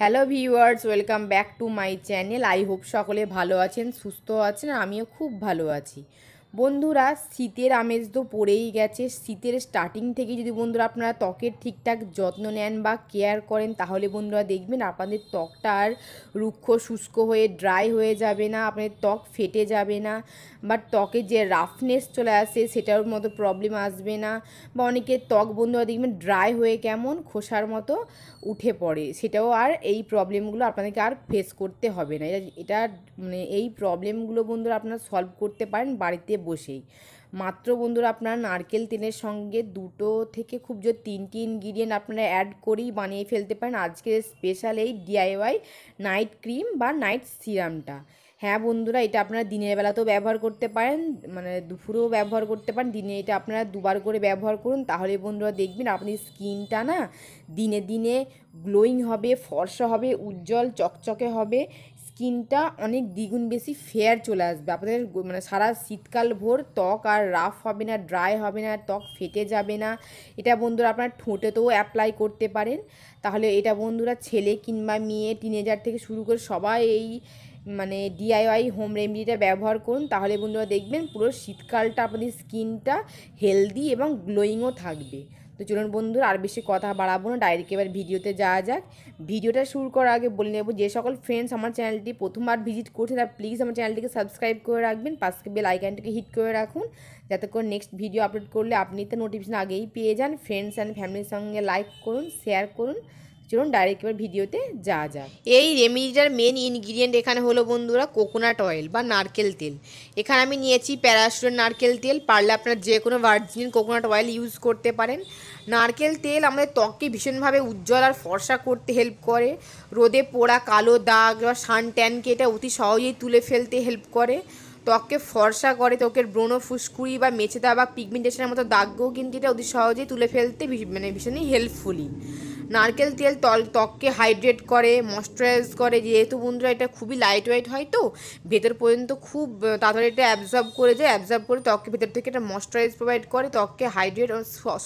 hello viewers welcome back to my channel I hope সকলে ভালো আছেন সুস্থ আছেন আমিও খুব ভালো আছি বন্ধুরা শীতের আমেজ তো পড়েই গেছে শীতের স্টার্টিং থেকে যদি বন্ধুরা আপনারা ত্বকের ঠিকঠাক যত্ন নেন বা কেয়ার করেন তাহলে বন্ধুরা দেখবেন আপনাদের ত্বকটা আর রুক্ষ শুষ্ক হয়ে ড্রাই হয়ে যাবে না আপনাদের ত্বক ফেটে যাবে না বা ত্বকের যে রাফনেস চলে আসে সেটার মতো প্রবলেম আসবে না বা অনেকের ত্বক বন্ধুরা দেখবেন ড্রাই হয়ে কেমন খোসার মতো উঠে পড়ে সেটাও আর এই প্রবলেমগুলো আপনাদেরকে আর ফেস করতে হবে না এটা এটা মানে এই প্রবলেমগুলো বন্ধুরা আপনারা সলভ করতে পারেন বাড়িতে বসেই মাত্র বন্ধুরা আপনারা নারকেল তেলের সঙ্গে দুটো থেকে খুব জোর তিনটি ইনগ্রিডিয়েন্ট আপনারা অ্যাড করেই বানিয়ে ফেলতে পারেন আজকের স্পেশাল এই ডিআইওয়াই নাইট ক্রিম বা নাইট সিরামটা হ্যাঁ বন্ধুরা এটা আপনারা দিনের বেলাতেও ব্যবহার করতে পারেন মানে দুপুরেও ব্যবহার করতে পারেন দিনে এটা আপনারা দুবার করে ব্যবহার করুন তাহলে বন্ধুরা দেখবেন আপনি স্কিনটা না দিনে দিনে গ্লোয়িং হবে ফর্সা হবে উজ্জ্বল চকচকে হবে স্কিনটা অনেক দ্বিগুণ বেশি ফেয়ার চলে আসবে আপনাদের মানে সারা শীতকাল ভোর ত্বক আর রাফ হবে না ড্রাই হবে না ত্বক ফেটে যাবে না এটা বন্ধুরা আপনার ঠোঁটেতেও অ্যাপ্লাই করতে পারেন তাহলে এটা বন্ধুরা ছেলে কিংবা মেয়ে টিনেজার থেকে শুরু করে সবাই এই মানে ডিআইওয়াই হোম রেমেডিটা ব্যবহার করুন তাহলে বন্ধুরা দেখবেন পুরো শীতকালটা আপনাদের স্কিনটা হেলদি এবং গ্লোয়িংও থাকবে তো চলুন বন্ধুর আর বেশি কথা বাড়াবো না ডাইরেক্ট এবার ভিডিওতে যাওয়া যাক ভিডিওটা শুরু করার আগে বলে নেব যে সকল ফ্রেন্ডস আমার চ্যানেলটি প্রথমবার ভিজিট করছে তারা প্লিজ আমার চ্যানেলটিকে সাবস্ক্রাইব করে রাখবেন পাশে বেল আইকানটিকে হিট করে রাখুন যাতে করে নেক্সট ভিডিও আপলোড করলে আপনি তো নোটিফিকেশন আগেই পেয়ে যান ফ্রেন্ডস অ্যান্ড ফ্যামিলির সঙ্গে লাইক করুন শেয়ার করুন চলুন ডাইরেক্ট এবার ভিডিওতে যা যায় এই রেমিডিটার মেন ইনগ্রিডিয়েন্ট এখানে হলো বন্ধুরা কোকোনাট অয়েল বা নারকেল তেল এখানে আমি নিয়েছি প্যারাসুরের নারকেল তেল পারলে আপনার যে কোনো ভার্জিন কোকোনাট অয়েল ইউজ করতে পারেন নারকেল তেল আমাদের ত্বককে ভীষণভাবে উজ্জ্বল আর ফর্সা করতে হেল্প করে রোদে পোড়া কালো দাগ বা সান ট্যানকে এটা অতি সহজেই তুলে ফেলতে হেল্প করে ত্বককে ফর্সা করে ত্বকের ব্রণ ফুসকুড়ি বা মেছেদা বা পিগমেন্টেশনের মতো দাগও কিন্তু এটা অতি সহজেই তুলে ফেলতে মানে ভীষণই হেল্পফুলি নারকেল তেল তল ত্বককে হাইড্রেট করে ময়শ্চারাইজ করে যেহেতু বন্ধুরা এটা খুবই লাইট ওয়েট হয় তো ভেতর পর্যন্ত খুব তাড়াতাড়ি এটা অ্যাবজর্ব করে যায় অ্যাবজর্ব করে ত্বককে ভেতর থেকে এটা ময়শ্চারাইজ প্রোভাইড করে ত্বককে হাইড্রেট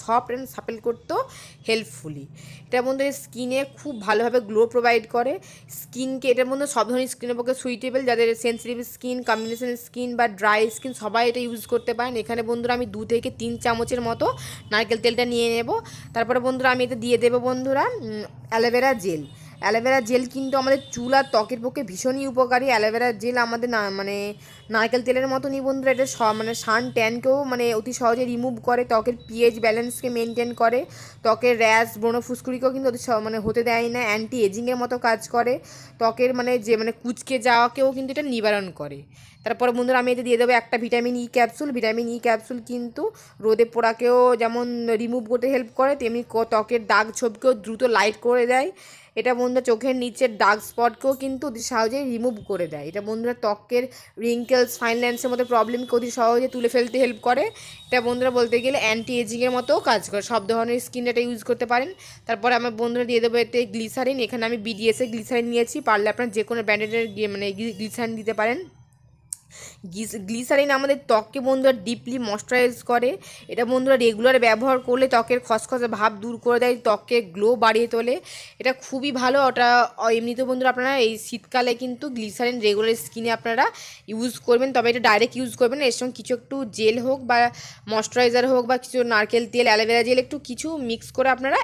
সফট অ্যান্ড সাপেল করতেও হেল্পফুলি এটা বন্ধু স্কিনে খুব ভালোভাবে গ্লো প্রোভাইড করে স্কিনকে এটার মধ্যে সব ধরনের স্কিনের পক্ষে সুইটেবল যাদের সেন্সিটিভ স্কিন কম্বিনেশন স্কিন বা ড্রাই স্কিন সবাই এটা ইউজ করতে পারেন এখানে বন্ধুরা আমি দু থেকে তিন চামচের মতো নারকেল তেলটা নিয়ে নেব তারপরে বন্ধুরা আমি এটা দিয়ে দেবো বন্ধু বন্ধুরা অ্যালোভেরা জেল অ্যালোভেরা জেল কিন্তু আমাদের চুল আর ত্বকের পক্ষে ভীষণই উপকারী অ্যালোভেরা জেল আমাদের না মানে নারকেল তেলের মতনই বন্ধুরা এটা মানে সান ট্যানকেও মানে অতি সহজে রিমুভ করে ত্বকের পিএইচ ব্যালেন্সকে মেনটেন করে ত্বকের র্যাশ ব্রণ ফুসকুড়িকেও কিন্তু অতি মানে হতে দেয় না অ্যান্টি এজিংয়ের মতো কাজ করে ত্বকের মানে যে মানে কুচকে যাওয়াকেও কিন্তু এটা নিবারণ করে তারপর বন্ধুরা আমি এতে দিয়ে দেবো একটা vitamin E capsule vitamin E capsule কিন্তু রোদে পোড়াকেও যেমন রিমুভ করতে হেল্প করে তেমনি ত্বকের দাগ ছোপকেও দ্রুত লাইট করে দেয় এটা বন্ধুরা চোখের নিচের ডার্ক স্পটকেও কিন্তু অতি সহজেই রিমুভ করে দেয় এটা বন্ধুরা ত্বকের রিঙ্কেলস ফাইন ল্যান্সের মতো প্রবলেমকে অতি সহজে তুলে ফেলতে হেল্প করে এটা বন্ধুরা বলতে গেলে অ্যান্টি এজিংয়ের মতো কাজ করে সব ধরনের স্কিন এটা ইউজ করতে পারেন তারপরে আমার বন্ধুরা দিয়ে দেবো এতে গ্লিসারিন এখানে আমি বিডিএসএ গ্লিসারিন নিয়েছি পারলে আপনার যে কোনো ব্র্যান্ডেডের মানে গ্লিসারিন দিতে পারেন গ্লিসারিন আমাদের ত্বককে বন্ধুরা ডিপলি ময়শ্চারাইজ করে এটা বন্ধুরা রেগুলার ব্যবহার করলে ত্বকের খসখসে ভাব দূর করে দেয় ত্বককে গ্লো বাড়িয়ে তোলে এটা খুবই ভালো ওটা এমনিতে বন্ধুরা আপনারা এই শীতকালে কিন্তু গ্লিসারিন রেগুলার স্কিনে আপনারা ইউজ করবেন তবে এটা ডাইরেক্ট ইউজ করবেন এর সঙ্গে কিছু একটু জেল হোক বা ময়শ্চারাইজার হোক বা কিছু নারকেল তেল অ্যালোভেরা জেল একটু কিছু মিক্স করে আপনারা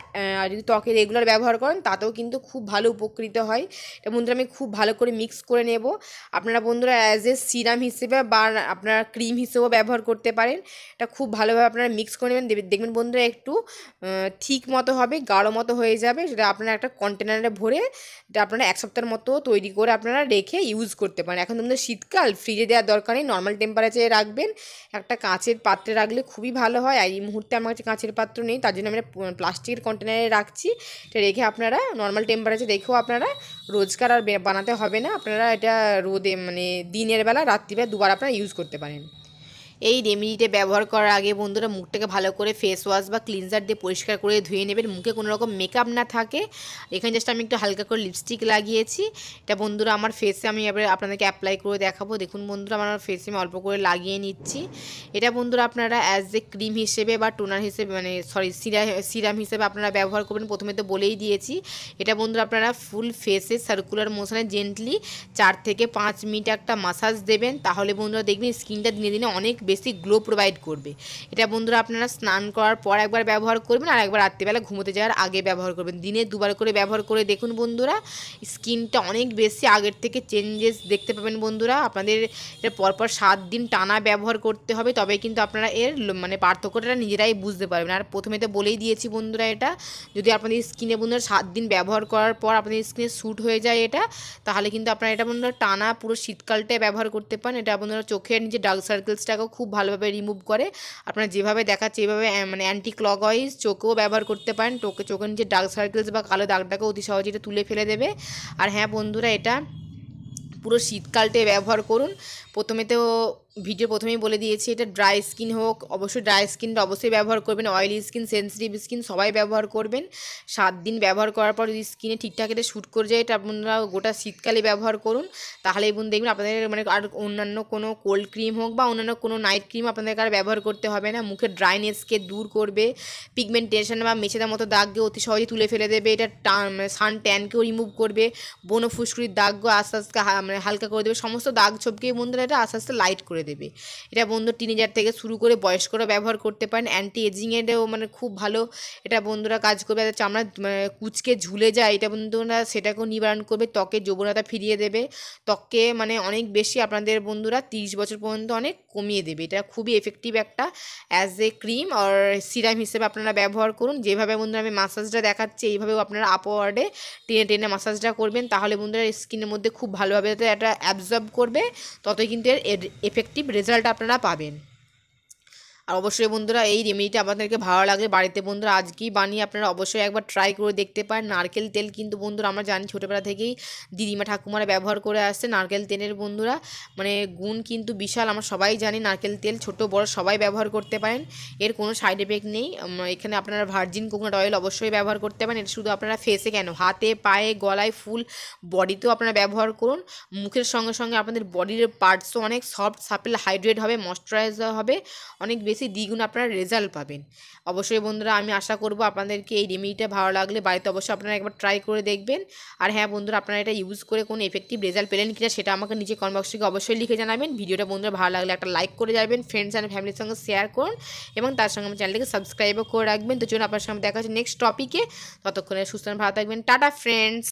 যদি ত্বকে রেগুলার ব্যবহার করেন তাতেও কিন্তু খুব ভালো উপকৃত হয় এটা বন্ধুরা আমি খুব ভালো করে মিক্স করে নেব আপনারা বন্ধুরা অ্যাজ এ সিরাম বাদাম হিসেবে বা আপনারা ক্রিম হিসেবেও ব্যবহার করতে পারেন এটা খুব ভালোভাবে আপনারা মিক্স করে নেবেন দেখবেন বন্ধুরা একটু ঠিক মতো হবে গাঢ় মতো হয়ে যাবে সেটা আপনারা একটা কন্টেনারে ভরে এটা আপনারা এক সপ্তাহের মতো তৈরি করে আপনারা রেখে ইউজ করতে পারেন এখন তোমাদের শীতকাল ফ্রিজে দেওয়ার দরকার নেই নর্মাল টেম্পারেচারে রাখবেন একটা কাঁচের পাত্রে রাখলে খুবই ভালো হয় এই মুহূর্তে আমার কাছে কাঁচের পাত্র নেই তার জন্য আমরা প্লাস্টিকের কন্টেনারে রাখছি এটা রেখে আপনারা নর্মাল টেম্পারেচার রেখেও আপনারা রোজকার আর বানাতে হবে না আপনারা এটা রোদে মানে দিনের বেলা রাত্রিবেলা দুবার আপনারা ইউজ করতে পারেন এই রেমেডিটা ব্যবহার করার আগে বন্ধুরা মুখটাকে ভালো করে ফেস ওয়াশ বা ক্লিনজার দিয়ে পরিষ্কার করে ধুয়ে নেবেন মুখে কোনো রকম মেকআপ না থাকে এখানে জাস্ট আমি একটু হালকা করে লিপস্টিক লাগিয়েছি এটা বন্ধুরা আমার ফেসে আমি এবার আপনাদেরকে অ্যাপ্লাই করে দেখাবো দেখুন বন্ধুরা আমার ফেসে আমি অল্প করে লাগিয়ে নিচ্ছি এটা বন্ধুরা আপনারা অ্যাজ এ ক্রিম হিসেবে বা টোনার হিসেবে মানে সরি সিরা সিরাম হিসেবে আপনারা ব্যবহার করবেন প্রথমে তো বলেই দিয়েছি এটা বন্ধুরা আপনারা ফুল ফেসে সার্কুলার মোশনে জেন্টলি চার থেকে পাঁচ মিনিট একটা মাসাজ দেবেন তাহলে বন্ধুরা দেখবেন স্কিনটা দিনে দিনে অনেক বেশি গ্লো প্রোভাইড করবে এটা বন্ধুরা আপনারা স্নান করার পর একবার ব্যবহার করবেন আর একবার রাত্রিবেলা ঘুমোতে যাওয়ার আগে ব্যবহার করবেন দিনে দুবার করে ব্যবহার করে দেখুন বন্ধুরা স্কিনটা অনেক বেশি আগের থেকে চেঞ্জেস দেখতে পাবেন বন্ধুরা আপনাদের এটা পরপর সাত দিন টানা ব্যবহার করতে হবে তবে কিন্তু আপনারা এর মানে পার্থক্যটা নিজেরাই বুঝতে পারবেন আর প্রথমে তো বলেই দিয়েছি বন্ধুরা এটা যদি আপনাদের স্কিনে বন্ধুরা সাত দিন ব্যবহার করার পর আপনাদের স্কিনে শ্যুট হয়ে যায় এটা তাহলে কিন্তু আপনারা এটা বন্ধুরা টানা পুরো শীতকালটায় ব্যবহার করতে পারেন এটা আপনারা চোখের নিচে ডার্ক সার্কেলসটাকেও খুব ভালোভাবে রিমুভ করে আপনারা যেভাবে দেখাচ্ছে যেভাবে মানে অ্যান্টি ক্লকওয়াইজ চোখেও ব্যবহার করতে পারেন চোখে চোখের নিচে ডার্ক সার্কেলস বা কালো দাগটাকে অতি সহজে এটা তুলে ফেলে দেবে আর হ্যাঁ বন্ধুরা এটা পুরো শীতকালটায় ব্যবহার করুন প্রথমে তো ভিডিও প্রথমেই বলে দিয়েছি এটা ড্রাই স্কিন হোক অবশ্যই ড্রাই স্কিনটা অবশ্যই ব্যবহার করবেন অয়েলি স্কিন সেন্সিটিভ স্কিন সবাই ব্যবহার করবেন সাত দিন ব্যবহার করার পর যদি স্কিনে ঠিকঠাক এটা শ্যুট করে যায় এটা আপনারা গোটা শীতকালে ব্যবহার করুন তাহলে বোন দেখবেন আপনাদের মানে আর অন্যান্য কোনো কোল্ড ক্রিম হোক বা অন্যান্য কোনো নাইট ক্রিম আপনাদেরকে আর ব্যবহার করতে হবে না মুখের ড্রাইনেসকে দূর করবে পিগমেন্টেশন বা মেছেদার মতো দাগকে অতি সহজে তুলে ফেলে দেবে এটা সান ট্যানকেও রিমুভ করবে বনফুসকুরির দাগও আস্তে আস্তে মানে হালকা করে দেবে সমস্ত দাগ ছোপকে বন্ধুরা এটা আস্তে আস্তে লাইট করে দেবে এটা বন্ধু টিনেজার থেকে শুরু করে বয়স্করা ব্যবহার করতে পারেন অ্যান্টি এজিংয়েরও মানে খুব ভালো এটা বন্ধুরা কাজ করবে যাতে চামড়া মানে কুচকে ঝুলে যায় এটা বন্ধুরা সেটাকেও নিবারণ করবে ত্বকের যৌবনতা ফিরিয়ে দেবে ত্বককে মানে অনেক বেশি আপনাদের বন্ধুরা তিরিশ বছর পর্যন্ত অনেক কমিয়ে দেবে এটা খুবই এফেক্টিভ একটা অ্যাজ এ ক্রিম আর সিরাম হিসেবে আপনারা ব্যবহার করুন যেভাবে বন্ধুরা আমি মাসাজটা দেখাচ্ছি এইভাবেও আপনারা আপওয়ার্ডে টেনে টেনে মাসাজটা করবেন তাহলে বন্ধুরা স্কিনের মধ্যে খুব ভালোভাবে এটা অ্যাবজর্ব করবে ততই কিন্তু এর এফেক্টিভ রেজাল্ট আপনারা পাবেন আর অবশ্যই বন্ধুরা এই রেমেডিটা আপনাদেরকে ভালো লাগলে বাড়িতে বন্ধুরা আজকেই বানিয়ে আপনারা অবশ্যই একবার ট্রাই করে দেখতে পারেন নারকেল তেল কিন্তু বন্ধুরা আমরা জানি ছোটোবেলা থেকেই দিদিমা ঠাকুমারা ব্যবহার করে আসছে নারকেল তেলের বন্ধুরা মানে গুণ কিন্তু বিশাল আমরা সবাই জানি নারকেল তেল ছোট বড় সবাই ব্যবহার করতে পারেন এর কোনো সাইড এফেক্ট নেই এখানে আপনারা ভার্জিন কোকোনাট অয়েল অবশ্যই ব্যবহার করতে পারেন এটা শুধু আপনারা ফেসে কেন হাতে পায়ে গলায় ফুল বডিতেও আপনারা ব্যবহার করুন মুখের সঙ্গে সঙ্গে আপনাদের বডির পার্টসও অনেক সফট সাপেল হাইড্রেট হবে মশ্চারাইজার হবে অনেক বেশি বেশি দ্বিগুণ আপনারা রেজাল্ট পাবেন অবশ্যই বন্ধুরা আমি আশা করব আপনাদেরকে এই রেমিডিটা ভালো লাগলে বাড়িতে অবশ্যই আপনারা একবার ট্রাই করে দেখবেন আর হ্যাঁ বন্ধুরা আপনারা এটা ইউজ করে কোনো এফেক্টিভ রেজাল্ট পেলেন কিনা সেটা আমাকে নিচে কমেন্ট অবশ্যই লিখে জানাবেন ভিডিওটা বন্ধুরা ভালো লাগলে একটা লাইক করে যাবেন ফ্রেন্ডস অ্যান্ড ফ্যামিলির সঙ্গে শেয়ার করুন এবং তার সঙ্গে আমার চ্যানেলকে সাবস্ক্রাইবও করে রাখবেন তো চলুন আপনার সঙ্গে দেখা হচ্ছে নেক্সট টপিকে ততক্ষণে সুস্থ ভালো থাকবেন টাটা ফ্রেন্ডস